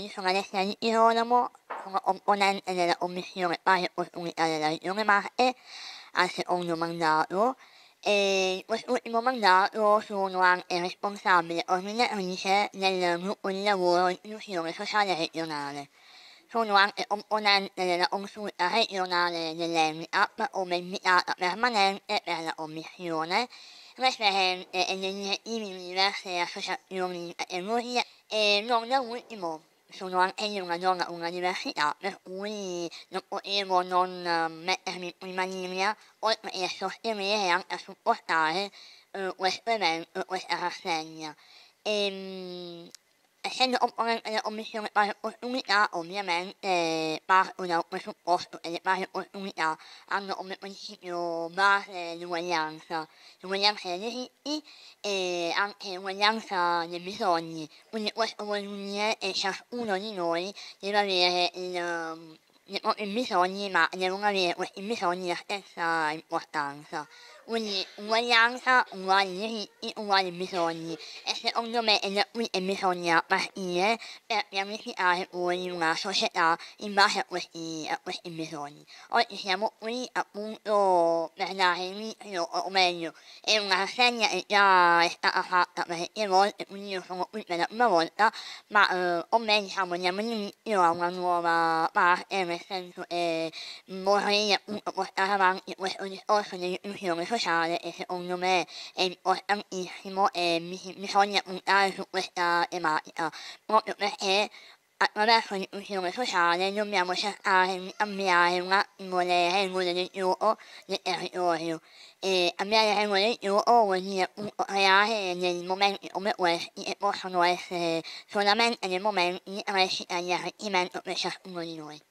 di San Alessia di Girolamo, sono componente della Commissione Pace Costruita della Regione Marche al secondo mandato e in quest'ultimo mandato sono anche responsabile coordinatrice del gruppo di lavoro Inclusione Sociale Regionale. Sono anche componente della consulta regionale dell'EMIAP come invitata permanente per la Commissione, referente e degli obiettivi di diverse associazioni di categoria e non da ultimo sono anche io una donna con una diversità, per cui non potevo non ehm, mettermi in prima linea, oltre che sostenere e anche supportare eh, questo evento, eh, questa rassegna. E, ehm, essendo componente della commissione pari opportunità, ovviamente parto da un presupposto che le pari opportunità hanno come principio base l'uguaglianza, l'uguaglianza dei diritti e anche l'uguaglianza dei bisogni, quindi questo vuol dire che ciascuno di noi deve avere il bisogni, ma devono avere questi bisogni la stessa importanza. Quindi uguaglianza, uguali diritti, uguali bisogni. E secondo me è da qui che bisogna partire per pianificare poi una società in base a questi, a questi bisogni. Oggi siamo qui appunto per dare meglio, o meglio, è una rassegna che eh, già è stata fatta per tre volte, quindi io sono qui per la prima volta, ma eh, o meglio, diciamo, diamo inizio a una nuova parte, nel senso che vorrei appunto portare avanti questo discorso dell'inclusione sociale e secondo me è importantissimo e mi, bisogna puntare su questa tematica, proprio perché Attraverso ah, l'uso sociale dobbiamo cercare di cambiare un attimo le regole del gioco del territorio e cambiare le regole del gioco vuol dire appunto creare dei momenti come questi che possono essere solamente dei momenti di crescita e di arricchimento per ciascuno di noi.